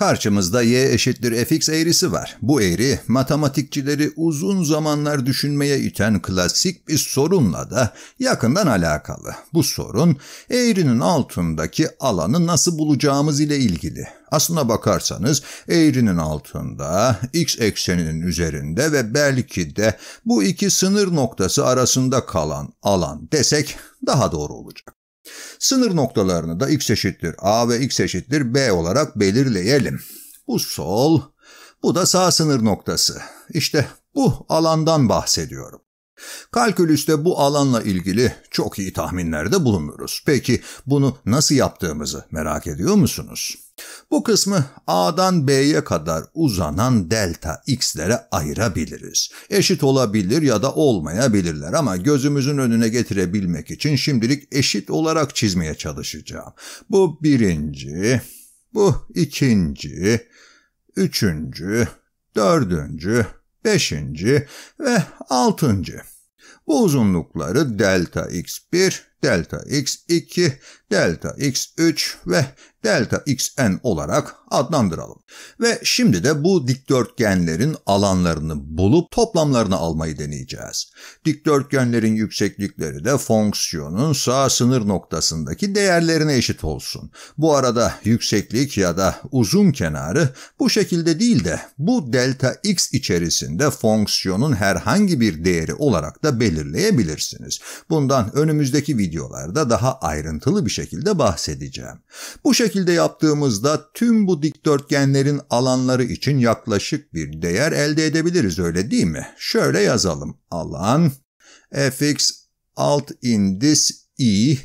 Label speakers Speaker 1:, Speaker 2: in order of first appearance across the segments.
Speaker 1: Karşımızda y eşittir fx eğrisi var. Bu eğri matematikçileri uzun zamanlar düşünmeye iten klasik bir sorunla da yakından alakalı. Bu sorun eğrinin altındaki alanı nasıl bulacağımız ile ilgili. Aslına bakarsanız eğrinin altında, x ekseninin üzerinde ve belki de bu iki sınır noktası arasında kalan alan desek daha doğru olacak. Sınır noktalarını da x eşittir a ve x eşittir b olarak belirleyelim. Bu sol, bu da sağ sınır noktası. İşte bu alandan bahsediyorum. Kalkülüste bu alanla ilgili çok iyi tahminlerde bulunuruz. Peki bunu nasıl yaptığımızı merak ediyor musunuz? Bu kısmı A'dan B'ye kadar uzanan delta x'lere ayırabiliriz. Eşit olabilir ya da olmayabilirler ama gözümüzün önüne getirebilmek için şimdilik eşit olarak çizmeye çalışacağım. Bu birinci, bu ikinci, üçüncü, dördüncü, beşinci ve altıncı. Bu uzunlukları delta x1, delta x2, delta x3 ve delta xn olarak adlandıralım. Ve şimdi de bu dikdörtgenlerin alanlarını bulup toplamlarını almayı deneyeceğiz. Dikdörtgenlerin yükseklikleri de fonksiyonun sağ sınır noktasındaki değerlerine eşit olsun. Bu arada yükseklik ya da uzun kenarı bu şekilde değil de bu delta x içerisinde fonksiyonun herhangi bir değeri olarak da belirleyebilirsiniz. Bundan önümüzdeki videolarda daha ayrıntılı bir şekilde bahsedeceğim. Bu şekilde şekilde yaptığımızda tüm bu dikdörtgenlerin alanları için yaklaşık bir değer elde edebiliriz öyle değil mi? Şöyle yazalım. Alan fx alt indis i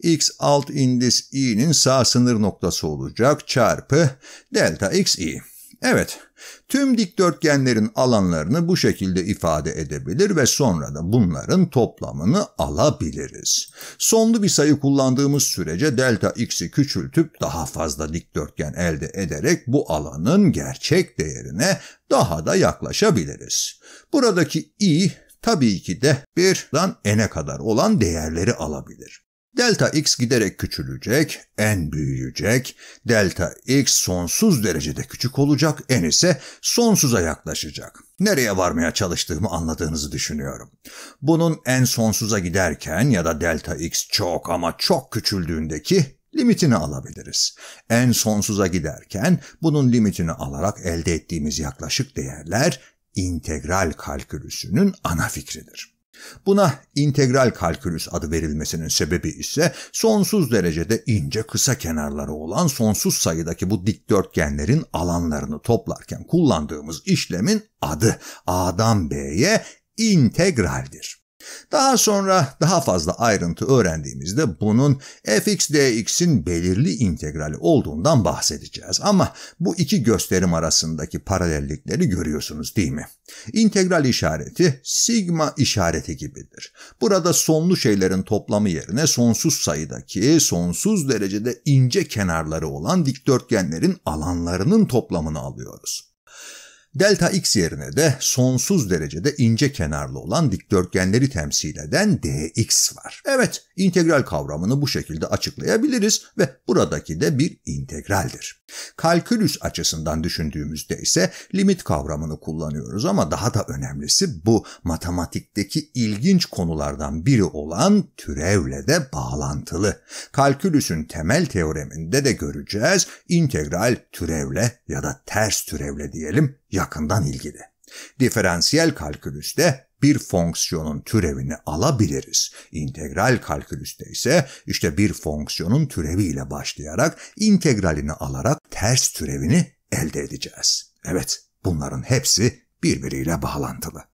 Speaker 1: x alt indis i'nin sağ sınır noktası olacak çarpı delta x i. Evet, tüm dikdörtgenlerin alanlarını bu şekilde ifade edebilir ve sonra da bunların toplamını alabiliriz. Sonlu bir sayı kullandığımız sürece delta x'i küçültüp daha fazla dikdörtgen elde ederek bu alanın gerçek değerine daha da yaklaşabiliriz. Buradaki i tabii ki de 1'den n'e kadar olan değerleri alabilir. Delta x giderek küçülecek, n büyüyecek, delta x sonsuz derecede küçük olacak, n ise sonsuza yaklaşacak. Nereye varmaya çalıştığımı anladığınızı düşünüyorum. Bunun en sonsuza giderken ya da delta x çok ama çok küçüldüğündeki limitini alabiliriz. En sonsuza giderken bunun limitini alarak elde ettiğimiz yaklaşık değerler integral kalkülüsünün ana fikridir. Buna integral kalkülüs adı verilmesinin sebebi ise sonsuz derecede ince kısa kenarları olan sonsuz sayıdaki bu dikdörtgenlerin alanlarını toplarken kullandığımız işlemin adı A'dan B'ye integraldir. Daha sonra daha fazla ayrıntı öğrendiğimizde bunun fx dx'in belirli integrali olduğundan bahsedeceğiz. Ama bu iki gösterim arasındaki paralellikleri görüyorsunuz değil mi? İntegral işareti sigma işareti gibidir. Burada sonlu şeylerin toplamı yerine sonsuz sayıdaki sonsuz derecede ince kenarları olan dikdörtgenlerin alanlarının toplamını alıyoruz. Delta x yerine de sonsuz derecede ince kenarlı olan dikdörtgenleri temsil eden dx var. Evet, integral kavramını bu şekilde açıklayabiliriz ve buradaki de bir integraldir. Kalkülüs açısından düşündüğümüzde ise limit kavramını kullanıyoruz ama daha da önemlisi bu matematikteki ilginç konulardan biri olan türevle de bağlantılı. Kalkülüsün temel teoreminde de göreceğiz integral türevle ya da ters türevle diyelim yakından ilgili. Diferansiyel kalkülüste bir fonksiyonun türevini alabiliriz. İntegral kalkülüste ise işte bir fonksiyonun türeviyle başlayarak integralini alarak ters türevini elde edeceğiz. Evet, bunların hepsi birbiriyle bağlantılı.